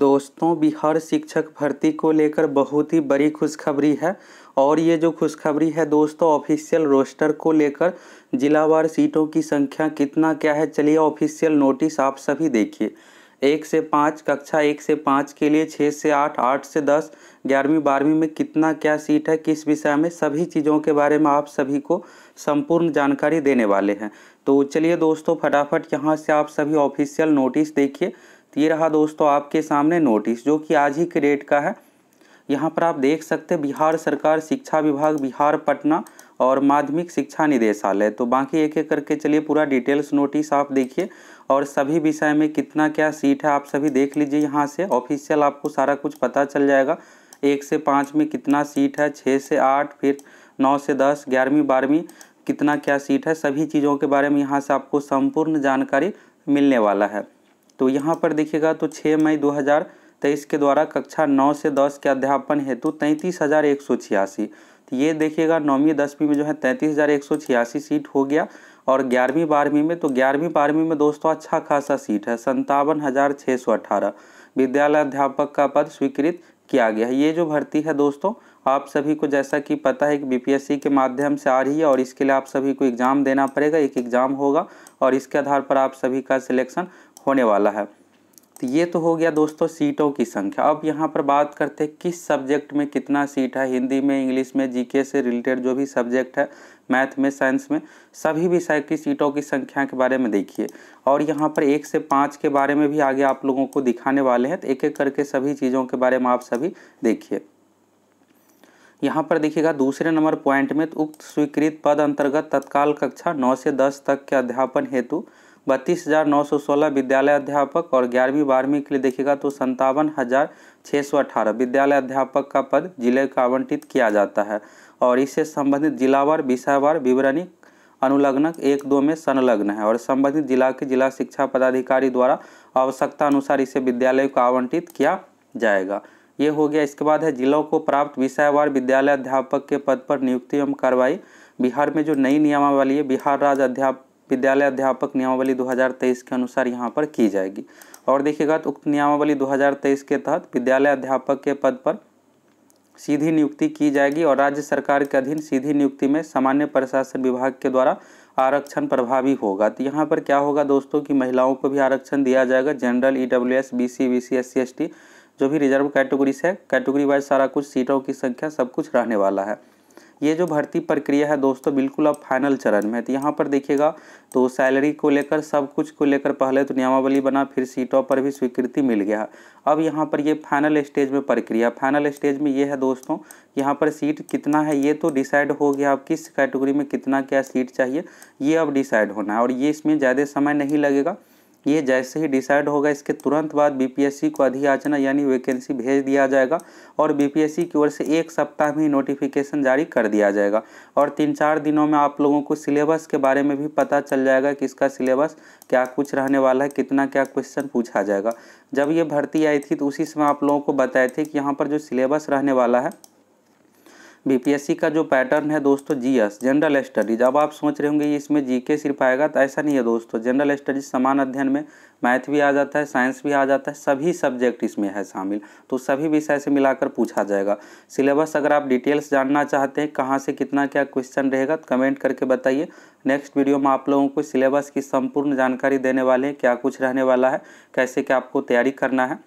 दोस्तों बिहार शिक्षक भर्ती को लेकर बहुत ही बड़ी खुशखबरी है और ये जो खुशखबरी है दोस्तों ऑफिशियल रोस्टर को लेकर जिलावार सीटों की संख्या कितना क्या है चलिए ऑफिशियल नोटिस आप सभी देखिए एक से पाँच कक्षा एक से पाँच के लिए छः से आठ आठ से दस ग्यारहवीं बारहवीं में कितना क्या सीट है किस विषय में सभी चीज़ों के बारे में आप सभी को संपूर्ण जानकारी देने वाले हैं तो चलिए दोस्तों फटाफट यहाँ से आप सभी ऑफिशियल नोटिस देखिए तो ये रहा दोस्तों आपके सामने नोटिस जो कि आज ही के डेट का है यहाँ पर आप देख सकते हैं बिहार सरकार शिक्षा विभाग बिहार पटना और माध्यमिक शिक्षा निदेशालय तो बाकी एक एक करके चलिए पूरा डिटेल्स नोटिस आप देखिए और सभी विषय में कितना क्या सीट है आप सभी देख लीजिए यहाँ से ऑफिशियल आपको सारा कुछ पता चल जाएगा एक से पाँच में कितना सीट है छः से आठ फिर नौ से दस ग्यारहवीं बारहवीं कितना क्या सीट है सभी चीज़ों के बारे में यहाँ से आपको संपूर्ण जानकारी मिलने वाला है तो यहाँ पर देखिएगा तो 6 मई 2023 के द्वारा कक्षा 9 से 10 के अध्यापन हेतु तैंतीस हज़ार एक सौ छियासी तो ये देखिएगा नौवीं दसवीं में जो है तैंतीस हज़ार एक सौ छियासी सीट हो गया और ग्यारहवीं बारहवीं में तो ग्यारहवीं बारहवीं में दोस्तों अच्छा खासा सीट है संतावन हज़ार छः सौ अठारह विद्यालय अध्यापक का पद स्वीकृत किया गया है ये जो भर्ती है दोस्तों आप सभी को जैसा कि पता है कि बीपीएससी के माध्यम से आ रही है और इसके लिए आप सभी को एग्ज़ाम देना पड़ेगा एक एग्ज़ाम होगा और इसके आधार पर आप सभी का सिलेक्शन होने वाला है तो ये तो हो गया दोस्तों सीटों की संख्या अब यहाँ पर बात करते हैं किस सब्जेक्ट में कितना सीट है हिंदी में इंग्लिश में जीके से रिलेटेड जो भी सब्जेक्ट है मैथ में साइंस में सभी विषय की सीटों की संख्या के बारे में देखिए और यहाँ पर एक से पाँच के बारे में भी आगे आप लोगों को दिखाने वाले हैं तो एक एक करके सभी चीज़ों के बारे में आप सभी देखिए यहाँ पर देखिएगा दूसरे नंबर पॉइंट में तो उक्त स्वीकृत पद अंतर्गत तत्काल कक्षा नौ से दस तक के अध्यापन हेतु बत्तीस हज़ार नौ सौ सोलह विद्यालय अध्यापक और ग्यारहवीं बारहवीं के लिए देखिएगा तो संतावन हज़ार छः सौ अठारह विद्यालय अध्यापक का पद जिले का आवंटित किया जाता है और इससे संबंधित जिलावार विषयवार विवरणी अनुलग्नक एक दो में संलग्न है और संबंधित जिला के जिला शिक्षा पदाधिकारी द्वारा आवश्यकता अनुसार इसे विद्यालय को आवंटित किया जाएगा ये हो गया इसके बाद है जिलों को प्राप्त विषयवार विद्यालय अध्यापक के पद पर नियुक्ति एवं कार्रवाई बिहार में जो नई नियमावली है बिहार राज्य अध्यापक विद्यालय अध्यापक नियमावली 2023 के अनुसार यहाँ पर की जाएगी और देखिएगा तो उक्त नियमावली 2023 के तहत विद्यालय अध्यापक के पद पर सीधी नियुक्ति की जाएगी और राज्य सरकार के अधीन सीधी नियुक्ति में सामान्य प्रशासन विभाग के द्वारा आरक्षण प्रभावी होगा तो यहाँ पर क्या होगा दोस्तों कि महिलाओं को भी आरक्षण दिया जाएगा general E W S B C B C S C S T जो भी रिजर्व कैटेगरीज है कैटेगरी वाइज सारा कुछ सीटों की संख्या सब कुछ रहने वाला है ये जो भर्ती प्रक्रिया है दोस्तों बिल्कुल अब फाइनल चरण में है तो यहाँ पर देखिएगा तो सैलरी को लेकर सब कुछ को लेकर पहले तो नियमावली बना फिर सीटों पर भी स्वीकृति मिल गया अब यहाँ पर ये फाइनल स्टेज में प्रक्रिया फाइनल स्टेज में ये है दोस्तों यहाँ पर सीट कितना है ये तो डिसाइड हो गया अब किस कैटेगरी में कितना क्या सीट चाहिए ये अब डिसाइड होना है और ये इसमें ज़्यादा समय नहीं लगेगा ये जैसे ही डिसाइड होगा इसके तुरंत बाद बीपीएससी को अधियाचना यानी वैकेंसी भेज दिया जाएगा और बीपीएससी की ओर से एक सप्ताह में ही नोटिफिकेशन जारी कर दिया जाएगा और तीन चार दिनों में आप लोगों को सिलेबस के बारे में भी पता चल जाएगा कि इसका सिलेबस क्या कुछ रहने वाला है कितना क्या क्वेश्चन पूछा जाएगा जब ये भर्ती आई थी तो उसी समय आप लोगों को बताए थे कि यहाँ पर जो सिलेबस रहने वाला है बीपीएससी का जो पैटर्न है दोस्तों जीएस जनरल स्टडीज अब आप सोच रहे होंगे इसमें जीके सिर्फ आएगा तो ऐसा नहीं है दोस्तों जनरल स्टडीज समान अध्ययन में मैथ भी आ जाता है साइंस भी आ जाता है सभी सब्जेक्ट इसमें है शामिल तो सभी विषय से मिलाकर पूछा जाएगा सिलेबस अगर आप डिटेल्स जानना चाहते हैं कहाँ से कितना क्या क्वेश्चन रहेगा तो कमेंट करके बताइए नेक्स्ट वीडियो में आप लोगों को सिलेबस की संपूर्ण जानकारी देने वाले हैं क्या कुछ रहने वाला है कैसे क्या आपको तैयारी करना है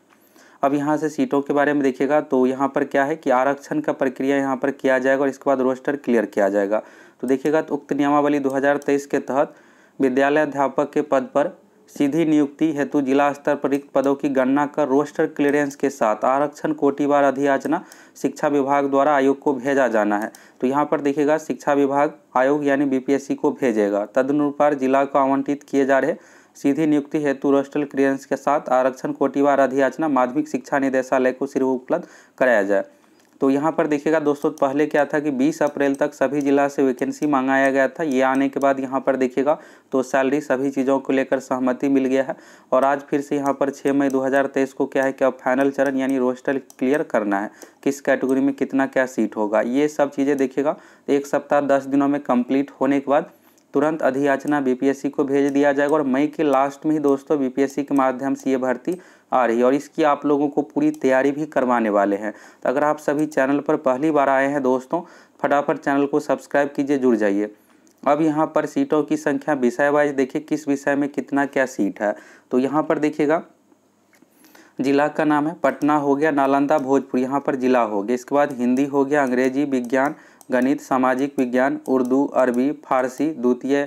अब यहाँ से सीटों के बारे में देखिएगा तो यहाँ पर क्या है कि आरक्षण का प्रक्रिया यहाँ पर किया जाएगा और इसके बाद रोस्टर क्लियर किया जाएगा तो देखिएगा तो उक्त नियमावली 2023 के तहत विद्यालय अध्यापक के पद पर सीधी नियुक्ति हेतु जिला स्तर पर रिक्त पदों की गणना कर रोस्टर क्लियरेंस के साथ आरक्षण कोटिवार अधियाचना शिक्षा विभाग द्वारा आयोग को भेजा जाना है तो यहाँ पर देखिएगा शिक्षा विभाग आयोग यानी बीपीएससी को भेजेगा तदनुपार जिला को आवंटित किए जा रहे सीधी नियुक्ति हेतु रोस्टल क्लियरेंस के साथ आरक्षण कोटिवार अधियाचना माध्यमिक शिक्षा निदेशालय को सिर्फ उपलब्ध कराया जाए तो यहाँ पर देखिएगा दोस्तों पहले क्या था कि 20 अप्रैल तक सभी जिला से वैकेंसी मंगाया गया था ये आने के बाद यहाँ पर देखिएगा तो सैलरी सभी चीज़ों को लेकर सहमति मिल गया है और आज फिर से यहाँ पर 6 मई 2023 को क्या है कि अब फाइनल चरण यानी रोस्टर क्लियर करना है किस कैटेगरी में कितना क्या सीट होगा ये सब चीज़ें देखिएगा एक सप्ताह दस दिनों में कम्प्लीट होने के बाद तुरंत अधियाचना बीपीएससी को भेज दिया जाएगा और मई के लास्ट में ही दोस्तों बीपीएससी के माध्यम से ये भर्ती आ रही है और इसकी आप लोगों को पूरी तैयारी भी करवाने वाले हैं तो अगर आप सभी चैनल पर पहली बार आए हैं दोस्तों फटाफट चैनल को सब्सक्राइब कीजिए जुड़ जाइए अब यहाँ पर सीटों की संख्या विषय वाइज देखिए किस विषय में कितना क्या सीट है तो यहाँ पर देखिएगा जिला का नाम है पटना हो गया नालंदा भोजपुर यहाँ पर जिला हो गया इसके बाद हिंदी हो गया अंग्रेजी विज्ञान गणित सामाजिक विज्ञान उर्दू अरबी फारसी द्वितीय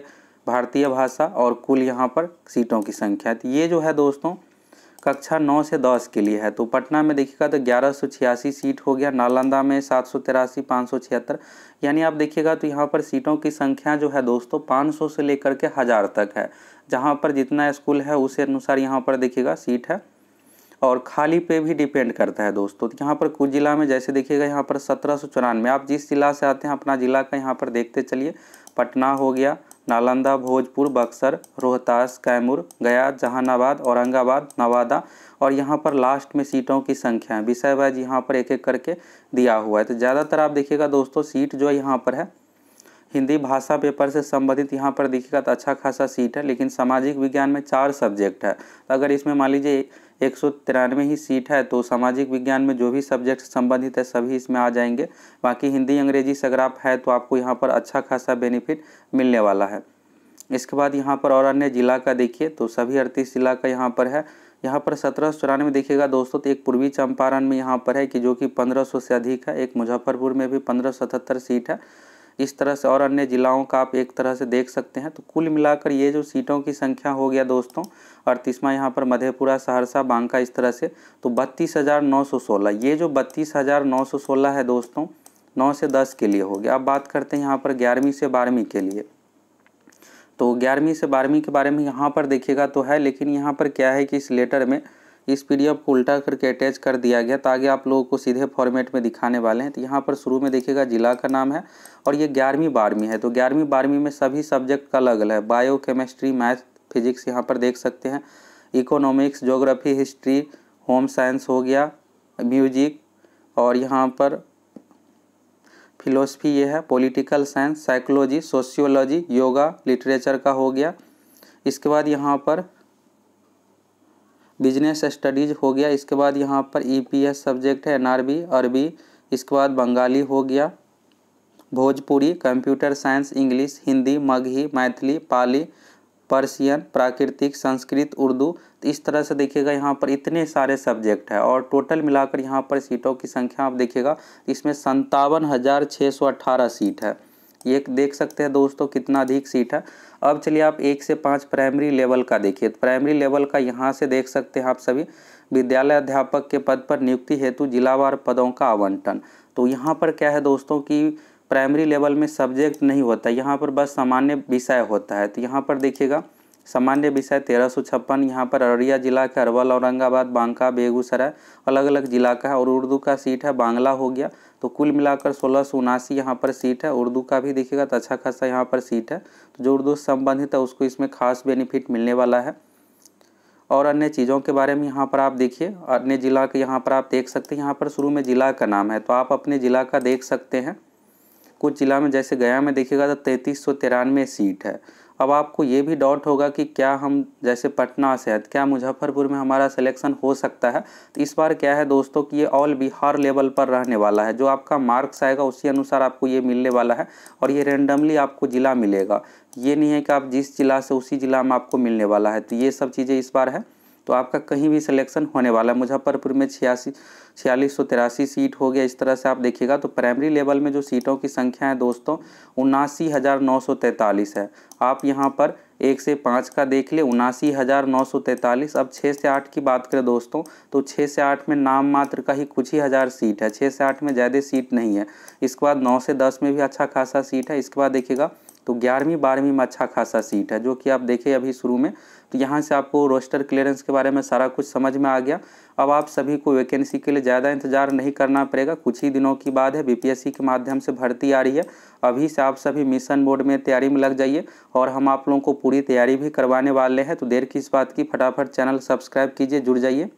भारतीय भाषा और कुल यहाँ पर सीटों की संख्या ये जो है दोस्तों कक्षा नौ से दस के लिए है तो पटना में देखिएगा तो ग्यारह सौ छियासी सीट हो गया नालंदा में सात सौ तिरासी पाँच सौ छिहत्तर यानी आप देखिएगा तो यहाँ पर सीटों की संख्या जो है दोस्तों पाँच सौ से लेकर के हज़ार तक है जहाँ पर जितना स्कूल है उसी अनुसार यहाँ पर देखिएगा सीट है और खाली पे भी डिपेंड करता है दोस्तों यहाँ पर कुछ ज़िला में जैसे देखिएगा यहाँ पर सत्रह सौ चौरानवे आप जिस ज़िला से आते हैं अपना ज़िला का यहाँ पर देखते चलिए पटना हो गया नालंदा भोजपुर बक्सर रोहतास कैमूर गया जहानाबाद औरंगाबाद नवादा और यहाँ पर लास्ट में सीटों की संख्या है विषय वाइज यहाँ पर एक एक करके दिया हुआ है तो ज़्यादातर आप देखिएगा दोस्तों सीट जो है यहाँ पर है हिंदी भाषा पेपर से संबंधित यहाँ पर देखिएगा तो अच्छा खासा सीट है लेकिन सामाजिक विज्ञान में चार सब्जेक्ट है तो अगर इसमें मान लीजिए एक सौ तिरानवे ही सीट है तो सामाजिक विज्ञान में जो भी सब्जेक्ट संबंधित है सभी इसमें आ जाएंगे बाकी हिंदी अंग्रेजी से अगर आप है तो आपको यहाँ पर अच्छा खासा बेनिफिट मिलने वाला है इसके बाद यहाँ पर और अन्य जिला का देखिए तो सभी अड़तीस जिला का यहाँ पर है यहाँ पर सत्रह सौ चौरानवे देखिएगा दोस्तों तो एक पूर्वी चंपारण में यहाँ पर है कि जो कि पंद्रह सौ से अधिक है एक मुजफ्फरपुर में भी पंद्रह सतहत्तर सीट है इस तरह से और अन्य जिलाओं का आप एक तरह से देख सकते हैं तो कुल मिलाकर ये जो सीटों की संख्या हो गया दोस्तों अड़तीसवां यहाँ पर मधेपुरा सहरसा बांका इस तरह से तो बत्तीस हज़ार नौ सौ सोलह ये जो बत्तीस हज़ार नौ सौ सोलह है दोस्तों नौ से दस के लिए हो गया अब बात करते हैं यहाँ पर ग्यारहवीं से बारहवीं के लिए तो ग्यारहवीं से बारहवीं के बारे में यहाँ पर देखिएगा तो है लेकिन यहाँ पर क्या है कि इस लेटर में इस पीडीएफ को उल्टा करके अटैच कर दिया गया ताकि आप लोगों को सीधे फॉर्मेट में दिखाने वाले हैं तो यहाँ पर शुरू में देखिएगा जिला का नाम है और ये ग्यारहवीं बारहवीं है तो ग्यारहवीं बारहवीं में सभी सब्जेक्ट का अलग अलग है बायो केमिस्ट्री मैथ फिजिक्स यहाँ पर देख सकते हैं economics geography history home science हो गया म्यूजिक और यहाँ पर फिलोसफी ये है political science psychology sociology yoga literature का हो गया इसके बाद यहाँ पर बिजनेस स्टडीज़ हो गया इसके बाद यहाँ पर ईपीएस e सब्जेक्ट है एनआरबी अरबी इसके बाद बंगाली हो गया Bhojpuri computer science English Hindi Magahi Maithili Pali Persian प्राकृतिक संस्कृत उर्दू तो इस तरह से देखिएगा यहाँ पर इतने सारे सब्जेक्ट है और टोटल मिलाकर यहाँ पर सीटों की संख्या आप देखिएगा इसमें संतावन हज़ार छः सौ अट्ठारह सीट है ये देख सकते हैं दोस्तों कितना अधिक सीट है अब चलिए आप एक से पाँच प्राइमरी लेवल का देखिए तो प्राइमरी लेवल का यहाँ से देख सकते हैं आप सभी विद्यालय अध्यापक के पद पर नियुक्ति हेतु जिलावार पदों का आवंटन तो यहाँ पर क्या है दोस्तों कि प्राइमरी लेवल में सब्जेक्ट नहीं होता यहाँ पर बस सामान्य विषय होता है तो यहाँ पर देखिएगा सामान्य विषय तेरह सौ छप्पन यहाँ पर अररिया जिला का अरवल औरंगाबाद बांका बेगूसराय अलग अलग जिला का है और उर्दू का सीट है बांग्ला हो गया तो कुल मिलाकर सोलह सौ उनासी यहाँ पर सीट है उर्दू का भी देखिएगा तो अच्छा खासा यहाँ पर सीट है तो जो उर्दू संबंधित है उसको इसमें खास बेनिफिट मिलने वाला है और अन्य चीज़ों के बारे में यहाँ पर आप देखिए अन्य ज़िला के यहाँ पर आप देख सकते हैं यहाँ पर शुरू में ज़िला का नाम है तो आप अपने ज़िला का देख सकते हैं कुछ ज़िला में जैसे गया में देखिएगा तो तैंतीस सौ तिरानवे सीट है अब आपको ये भी डाउट होगा कि क्या हम जैसे पटना से है क्या मुजफ्फरपुर में हमारा सिलेक्शन हो सकता है तो इस बार क्या है दोस्तों कि ये ऑल बिहार लेवल पर रहने वाला है जो आपका मार्क्स आएगा उसी अनुसार आपको ये मिलने वाला है और ये रेंडमली आपको ज़िला मिलेगा ये नहीं है कि आप जिस ज़िला से उसी ज़िला में आपको मिलने वाला है तो ये सब चीज़ें इस बार है तो आपका कहीं भी सिलेक्शन होने वाला है मुजफ्फरपुर में छियासी छियालीस सौ तिरासी सीट हो गया इस तरह से आप देखिएगा तो प्राइमरी लेवल में जो सीटों की संख्या है दोस्तों उनासी हज़ार नौ सौ तैंतालीस है आप यहाँ पर एक से पाँच का देख ले उनासी हज़ार नौ सौ तैंतालीस अब छः से आठ की बात करें दोस्तों तो छः से आठ में नाम मात्र का ही कुछ ही हज़ार सीट है छः से आठ में ज़्यादा सीट नहीं है इसके बाद नौ से दस में भी अच्छा खासा सीट है इसके बाद देखिएगा तो ग्यारहवीं बारहवीं में अच्छा खासा सीट है जो कि आप देखें अभी शुरू में तो यहाँ से आपको रोस्टर क्लियरेंस के बारे में सारा कुछ समझ में आ गया अब आप सभी को वैकेंसी के लिए ज़्यादा इंतजार नहीं करना पड़ेगा कुछ ही दिनों की बात है बीपीएससी के माध्यम से भर्ती आ रही है अभी से आप सभी मिशन बोर्ड में तैयारी में लग जाइए और हम आप लोगों को पूरी तैयारी भी करवाने वाले हैं तो देर किस इस बात की फटाफट चैनल सब्सक्राइब कीजिए जुड़ जाइए